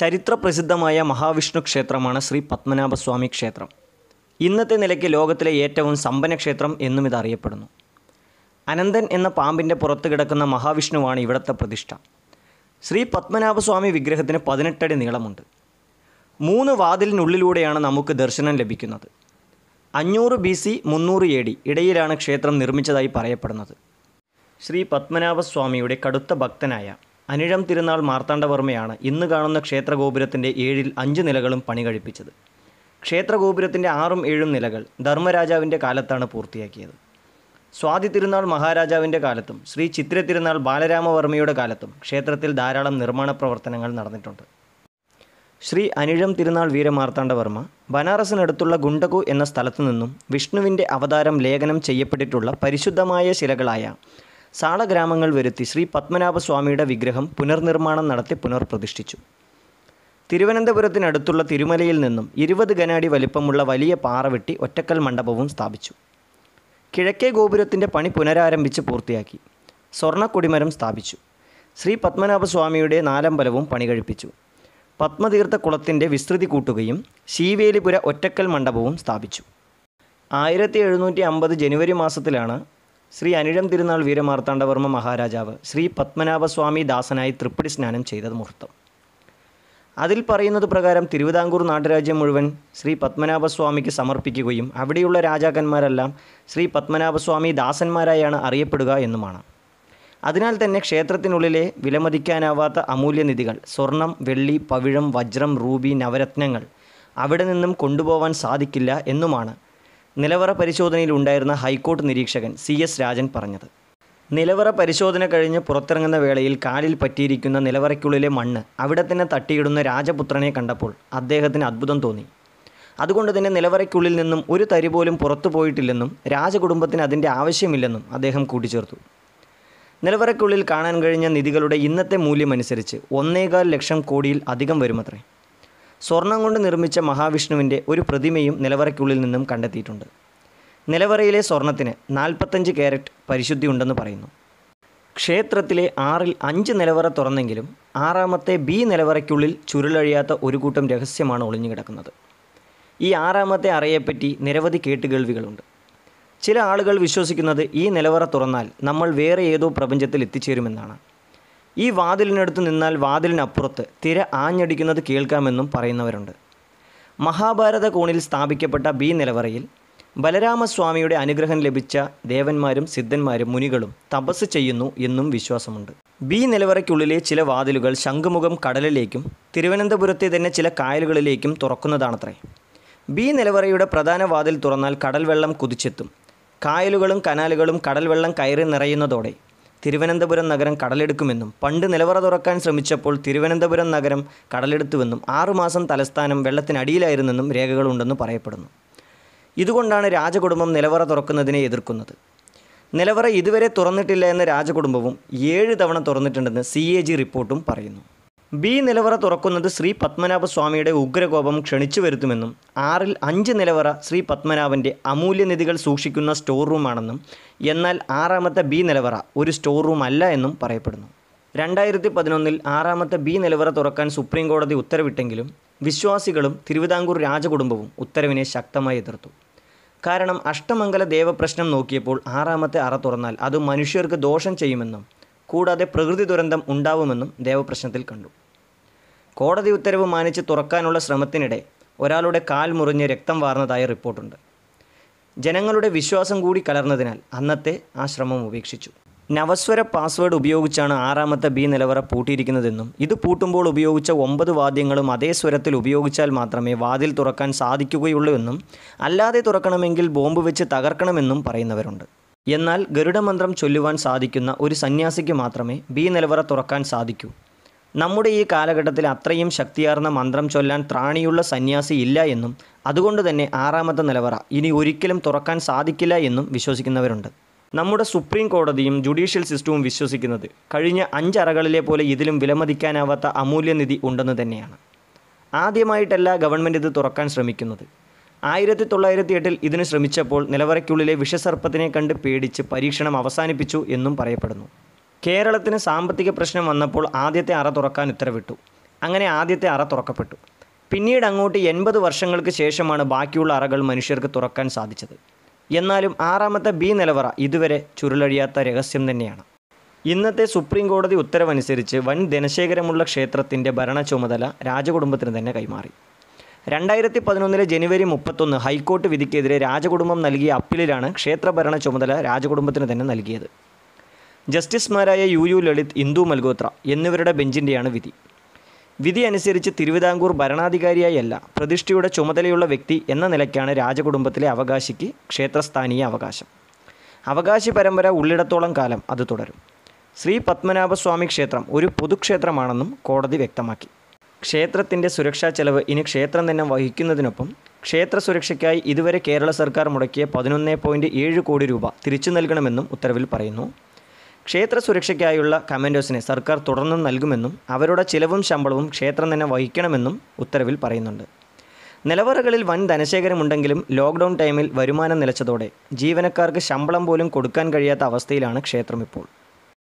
ചരിത്രപ്രസിദ്ധമായ മഹാവിഷ്ണു ക്ഷേത്രമാണ് ശ്രീ പത്മനാഭസ്വാമി ക്ഷേത്രം ഇന്നത്തെ നിലയ്ക്ക് ലോകത്തിലെ ഏറ്റവും സമ്പന്ന ക്ഷേത്രം എന്നും ഇത് അറിയപ്പെടുന്നു അനന്തൻ എന്ന പാമ്പിൻ്റെ പുറത്ത് കിടക്കുന്ന മഹാവിഷ്ണുവാണ് ഇവിടുത്തെ പ്രതിഷ്ഠ ശ്രീ പത്മനാഭസ്വാമി വിഗ്രഹത്തിന് പതിനെട്ടടി നീളമുണ്ട് മൂന്ന് വാതിലിനുള്ളിലൂടെയാണ് നമുക്ക് ദർശനം ലഭിക്കുന്നത് അഞ്ഞൂറ് ബി സി മുന്നൂറ് എ ഡി ഇടയിലാണ് ക്ഷേത്രം നിർമ്മിച്ചതായി പറയപ്പെടുന്നത് ശ്രീ പത്മനാഭസ്വാമിയുടെ കടുത്ത ഭക്തനായ അനിഴം തിരുനാൾ മാർത്താണ്ഡവർമ്മയാണ് ഇന്ന് കാണുന്ന ക്ഷേത്രഗോപുരത്തിൻ്റെ ഏഴിൽ അഞ്ച് നിലകളും പണി കഴിപ്പിച്ചത് ക്ഷേത്രഗോപുരത്തിൻ്റെ ആറും ഏഴും നിലകൾ ധർമ്മരാജാവിൻ്റെ കാലത്താണ് പൂർത്തിയാക്കിയത് സ്വാതി തിരുനാൾ മഹാരാജാവിൻ്റെ കാലത്തും ശ്രീ ചിത്ര തിരുനാൾ ബാലരാമവർമ്മയുടെ കാലത്തും ക്ഷേത്രത്തിൽ ധാരാളം നിർമ്മാണ പ്രവർത്തനങ്ങൾ നടന്നിട്ടുണ്ട് ശ്രീ അനിഴം തിരുനാൾ വീരമാർത്താണ്ഡവർമ്മ ബനാറസിനടുത്തുള്ള ഗുണ്ടകു എന്ന സ്ഥലത്തു നിന്നും വിഷ്ണുവിൻ്റെ അവതാരം ലേഖനം ചെയ്യപ്പെട്ടിട്ടുള്ള പരിശുദ്ധമായ ശിലകളായ സാളഗ്രാമങ്ങൾ വരുത്തി ശ്രീ പത്മനാഭസ്വാമിയുടെ വിഗ്രഹം പുനർനിർമ്മാണം നടത്തി പുനർപ്രതിഷ്ഠിച്ചു തിരുവനന്തപുരത്തിനടുത്തുള്ള തിരുമലയിൽ നിന്നും ഇരുപത് ഗനാടി വലിപ്പമുള്ള വലിയ പാറ വെട്ടി ഒറ്റക്കൽ മണ്ഡപവും സ്ഥാപിച്ചു കിഴക്കേ ഗോപുരത്തിൻ്റെ പണി പുനരാരംഭിച്ച് പൂർത്തിയാക്കി സ്വർണ്ണക്കൊടിമരം സ്ഥാപിച്ചു ശ്രീ പത്മനാഭസ്വാമിയുടെ നാലമ്പലവും പണി കഴിപ്പിച്ചു പത്മതീർത്ഥ കുളത്തിൻ്റെ വിസ്തൃതി കൂട്ടുകയും ശീവേലിപുര ഒറ്റക്കൽ മണ്ഡപവും സ്ഥാപിച്ചു ആയിരത്തി എഴുന്നൂറ്റി അമ്പത് ജനുവരി മാസത്തിലാണ് ശ്രീ അനിഴം തിരുനാൾ വീരമാർത്താണ്ഡവർമ്മ മഹാരാജാവ് ശ്രീ പത്മനാഭസ്വാമി ദാസനായി തൃപ്പടി സ്നാനം ചെയ്തത് മുഹൂർത്തം അതിൽ പറയുന്നത് പ്രകാരം തിരുവിതാംകൂർ നാട്ടുരാജ്യം മുഴുവൻ ശ്രീ പത്മനാഭസ്വാമിക്ക് സമർപ്പിക്കുകയും അവിടെയുള്ള രാജാക്കന്മാരെല്ലാം ശ്രീ പത്മനാഭസ്വാമി ദാസന്മാരായാണ് അറിയപ്പെടുക എന്നുമാണ് അതിനാൽ തന്നെ ക്ഷേത്രത്തിനുള്ളിലെ വിലമതിക്കാനാവാത്ത അമൂല്യനിധികൾ സ്വർണം വെള്ളി പവിഴം വജ്രം റൂബി നവരത്നങ്ങൾ അവിടെ നിന്നും കൊണ്ടുപോവാൻ സാധിക്കില്ല എന്നുമാണ് നിലവറ പരിശോധനയിൽ ഉണ്ടായിരുന്ന ഹൈക്കോടതി നിരീക്ഷകൻ സി എസ് രാജൻ പറഞ്ഞത് നിലവറ പരിശോധന കഴിഞ്ഞ് പുറത്തിറങ്ങുന്ന വേളയിൽ കാലിൽ പറ്റിയിരിക്കുന്ന നിലവറയ്ക്കുള്ളിലെ മണ്ണ് അവിടെ തന്നെ തട്ടിയിടുന്ന രാജപുത്രനെ കണ്ടപ്പോൾ അദ്ദേഹത്തിന് അത്ഭുതം തോന്നി അതുകൊണ്ട് തന്നെ നിലവറയ്ക്കുള്ളിൽ നിന്നും ഒരു തരി പോലും പുറത്തു പോയിട്ടില്ലെന്നും രാജകുടുംബത്തിന് അതിൻ്റെ ആവശ്യമില്ലെന്നും അദ്ദേഹം കൂട്ടിച്ചേർത്തു നിലവറയ്ക്കുള്ളിൽ കാണാൻ കഴിഞ്ഞ നിധികളുടെ ഇന്നത്തെ മൂല്യമനുസരിച്ച് ഒന്നേകാൽ ലക്ഷം കോടിയിൽ അധികം വരുമത്രേ സ്വർണം കൊണ്ട് നിർമ്മിച്ച മഹാവിഷ്ണുവിൻ്റെ ഒരു പ്രതിമയും നിലവറയ്ക്കുള്ളിൽ നിന്നും കണ്ടെത്തിയിട്ടുണ്ട് നിലവറയിലെ സ്വർണത്തിന് നാൽപ്പത്തഞ്ച് കാരറ്റ് പരിശുദ്ധി ഉണ്ടെന്ന് പറയുന്നു ക്ഷേത്രത്തിലെ ആറിൽ അഞ്ച് നിലവറ തുറന്നെങ്കിലും ആറാമത്തെ ബി നിലവറയ്ക്കുള്ളിൽ ചുരുളഴിയാത്ത ഒരു കൂട്ടം രഹസ്യമാണ് ഒളിഞ്ഞു കിടക്കുന്നത് ഈ ആറാമത്തെ അറയെപ്പറ്റി നിരവധി കേട്ടുകേൾവികളുണ്ട് ചില ആളുകൾ വിശ്വസിക്കുന്നത് ഈ നിലവറ തുറന്നാൽ നമ്മൾ വേറെ ഏതോ പ്രപഞ്ചത്തിൽ എത്തിച്ചേരുമെന്നാണ് ഈ വാതിലിനടുത്ത് നിന്നാൽ വാതിലിനപ്പുറത്ത് തിര ആഞ്ഞടിക്കുന്നത് കേൾക്കാമെന്നും പറയുന്നവരുണ്ട് മഹാഭാരത കോണിൽ സ്ഥാപിക്കപ്പെട്ട ബി നിലവറയിൽ ബലരാമസ്വാമിയുടെ അനുഗ്രഹം ലഭിച്ച ദേവന്മാരും സിദ്ധന്മാരും മുനികളും തപസ് ചെയ്യുന്നു എന്നും വിശ്വാസമുണ്ട് ബി നിലവറയ്ക്കുള്ളിലെ ചില വാതിലുകൾ ശംഖുമുഖം കടലിലേക്കും തിരുവനന്തപുരത്തെ തന്നെ ചില കായലുകളിലേക്കും തുറക്കുന്നതാണത്രേ ബി നിലവറയുടെ പ്രധാന വാതിൽ തുറന്നാൽ കടൽവെള്ളം കുതിച്ചെത്തും കായലുകളും കനാലുകളും കടൽവെള്ളം കയറി നിറയുന്നതോടെ തിരുവനന്തപുരം നഗരം കടലെടുക്കുമെന്നും പണ്ട് നിലവറ തുറക്കാൻ ശ്രമിച്ചപ്പോൾ തിരുവനന്തപുരം നഗരം കടലെടുത്തുവെന്നും ആറുമാസം തലസ്ഥാനം വെള്ളത്തിനടിയിലായിരുന്നെന്നും രേഖകളുണ്ടെന്ന് പറയപ്പെടുന്നു ഇതുകൊണ്ടാണ് രാജകുടുംബം നിലവറ തുറക്കുന്നതിനെ എതിർക്കുന്നത് നിലവറ ഇതുവരെ തുറന്നിട്ടില്ല എന്ന രാജകുടുംബവും ഏഴ് തവണ തുറന്നിട്ടുണ്ടെന്ന് സി റിപ്പോർട്ടും പറയുന്നു ബി നിലവറ തുറക്കുന്നത് ശ്രീ പത്മനാഭ സ്വാമിയുടെ ഉഗ്രകോപം ക്ഷണിച്ചു വരുത്തുമെന്നും ആറിൽ അഞ്ച് നിലവറ ശ്രീ പത്മനാഭൻ്റെ അമൂല്യനിധികൾ സൂക്ഷിക്കുന്ന സ്റ്റോർ റൂമാണെന്നും എന്നാൽ ആറാമത്തെ ബി നിലവറ ഒരു സ്റ്റോർ റൂം അല്ല എന്നും പറയപ്പെടുന്നു രണ്ടായിരത്തി പതിനൊന്നിൽ ആറാമത്തെ ബി നിലവറ തുറക്കാൻ സുപ്രീം കോടതി ഉത്തരവിട്ടെങ്കിലും വിശ്വാസികളും തിരുവിതാംകൂർ രാജകുടുംബവും ഉത്തരവിനെ ശക്തമായി എതിർത്തു കാരണം അഷ്ടമംഗല ദേവപ്രശ്നം നോക്കിയപ്പോൾ ആറാമത്തെ അറ തുറന്നാൽ അത് മനുഷ്യർക്ക് ദോഷം ചെയ്യുമെന്നും കൂടാതെ പ്രകൃതി ദുരന്തം ഉണ്ടാവുമെന്നും ദേവപ്രശ്നത്തിൽ കണ്ടു കോടതി ഉത്തരവ് മാനിച്ച് തുറക്കാനുള്ള ശ്രമത്തിനിടെ ഒരാളുടെ കാൽ മുറിഞ്ഞ് രക്തം വാർന്നതായ റിപ്പോർട്ടുണ്ട് ജനങ്ങളുടെ വിശ്വാസം കൂടി കലർന്നതിനാൽ അന്നത്തെ ആ ശ്രമം ഉപേക്ഷിച്ചു നവസ്വര പാസ്വേഡ് ഉപയോഗിച്ചാണ് ആറാമത്തെ ബി നിലവറ പൂട്ടിയിരിക്കുന്നതെന്നും ഇത് പൂട്ടുമ്പോൾ ഉപയോഗിച്ച ഒമ്പത് വാദ്യങ്ങളും അതേ സ്വരത്തിൽ ഉപയോഗിച്ചാൽ മാത്രമേ വാതിൽ തുറക്കാൻ സാധിക്കുകയുള്ളൂ എന്നും അല്ലാതെ തുറക്കണമെങ്കിൽ ബോംബ് വെച്ച് തകർക്കണമെന്നും പറയുന്നവരുണ്ട് എന്നാൽ ഗരുഡമന്ത്രം ചൊല്ലുവാൻ സാധിക്കുന്ന ഒരു സന്യാസിക്ക് മാത്രമേ ബി നിലവറ തുറക്കാൻ സാധിക്കൂ നമ്മുടെ ഈ കാലഘട്ടത്തിൽ അത്രയും ശക്തിയാർന്ന മന്ത്രം ചൊല്ലാൻ ത്രാണിയുള്ള സന്യാസി ഇല്ല എന്നും അതുകൊണ്ട് തന്നെ ആറാമത്തെ നിലവറ ഇനി ഒരിക്കലും തുറക്കാൻ സാധിക്കില്ല എന്നും വിശ്വസിക്കുന്നവരുണ്ട് നമ്മുടെ സുപ്രീം കോടതിയും ജുഡീഷ്യൽ സിസ്റ്റവും വിശ്വസിക്കുന്നത് കഴിഞ്ഞ അഞ്ചറകളിലെ പോലെ ഇതിലും വിലമതിക്കാനാവാത്ത അമൂല്യനിധി ഉണ്ടെന്ന് തന്നെയാണ് ആദ്യമായിട്ടല്ല ഗവൺമെൻറ് ഇത് തുറക്കാൻ ശ്രമിക്കുന്നത് ആയിരത്തി തൊള്ളായിരത്തി എട്ടിൽ ഇതിന് ശ്രമിച്ചപ്പോൾ നിലവറയ്ക്കുള്ളിലെ വിഷസർപ്പത്തിനെ കണ്ട് പേടിച്ച് പരീക്ഷണം അവസാനിപ്പിച്ചു എന്നും പറയപ്പെടുന്നു കേരളത്തിന് സാമ്പത്തിക പ്രശ്നം വന്നപ്പോൾ ആദ്യത്തെ അറ തുറക്കാൻ ഉത്തരവിട്ടു അങ്ങനെ ആദ്യത്തെ അറ തുറക്കപ്പെട്ടു പിന്നീട് അങ്ങോട്ട് എൺപത് വർഷങ്ങൾക്ക് ശേഷമാണ് ബാക്കിയുള്ള അറകൾ മനുഷ്യർക്ക് തുറക്കാൻ സാധിച്ചത് എന്നാലും ആറാമത്തെ ബി നിലവറ ഇതുവരെ ചുരുളഴിയാത്ത രഹസ്യം തന്നെയാണ് ഇന്നത്തെ സുപ്രീം കോടതി ഉത്തരവനുസരിച്ച് വൻ ധനശേഖരമുള്ള ക്ഷേത്രത്തിൻ്റെ ഭരണ ചുമതല രാജകുടുംബത്തിന് തന്നെ കൈമാറി രണ്ടായിരത്തി പതിനൊന്നിലെ ജനുവരി മുപ്പത്തൊന്ന് ഹൈക്കോടതി വിധിക്കെതിരെ രാജകുടുംബം നൽകിയ അപ്പീലിലാണ് ക്ഷേത്രഭരണ ചുമതല രാജകുടുംബത്തിന് തന്നെ നൽകിയത് ജസ്റ്റിസുമാരായ യു യു ലളിത് ഇന്ദു മൽഗോത്ര എന്നിവരുടെ ബെഞ്ചിൻ്റെയാണ് വിധി വിധി അനുസരിച്ച് തിരുവിതാംകൂർ ഭരണാധികാരിയായല്ല പ്രതിഷ്ഠയുടെ ചുമതലയുള്ള വ്യക്തി എന്ന നിലയ്ക്കാണ് രാജകുടുംബത്തിലെ അവകാശിക്ക് ക്ഷേത്രസ്ഥാനീയ അവകാശം അവകാശി പരമ്പര ഉള്ളിടത്തോളം കാലം അത് തുടരും ശ്രീ പത്മനാഭസ്വാമി ക്ഷേത്രം ഒരു പൊതുക്ഷേത്രമാണെന്നും കോടതി വ്യക്തമാക്കി ക്ഷേത്രത്തിൻ്റെ സുരക്ഷാ ചെലവ് ഇനി ക്ഷേത്രം തന്നെ വഹിക്കുന്നതിനൊപ്പം ക്ഷേത്ര സുരക്ഷയ്ക്കായി ഇതുവരെ കേരള സർക്കാർ മുടക്കിയ പതിനൊന്ന് കോടി രൂപ തിരിച്ചു നൽകണമെന്നും ഉത്തരവിൽ പറയുന്നു ക്ഷേത്ര സുരക്ഷയ്ക്കായുള്ള കമാൻഡോസിനെ സർക്കാർ തുടർന്നും നൽകുമെന്നും അവരുടെ ചിലവും ശമ്പളവും ക്ഷേത്രം തന്നെ വഹിക്കണമെന്നും ഉത്തരവിൽ പറയുന്നുണ്ട് നിലവറകളിൽ വൻ ധനശേഖരമുണ്ടെങ്കിലും ലോക്ക്ഡൗൺ ടൈമിൽ വരുമാനം നിലച്ചതോടെ ജീവനക്കാർക്ക് ശമ്പളം പോലും കൊടുക്കാൻ കഴിയാത്ത അവസ്ഥയിലാണ് ക്ഷേത്രം ഇപ്പോൾ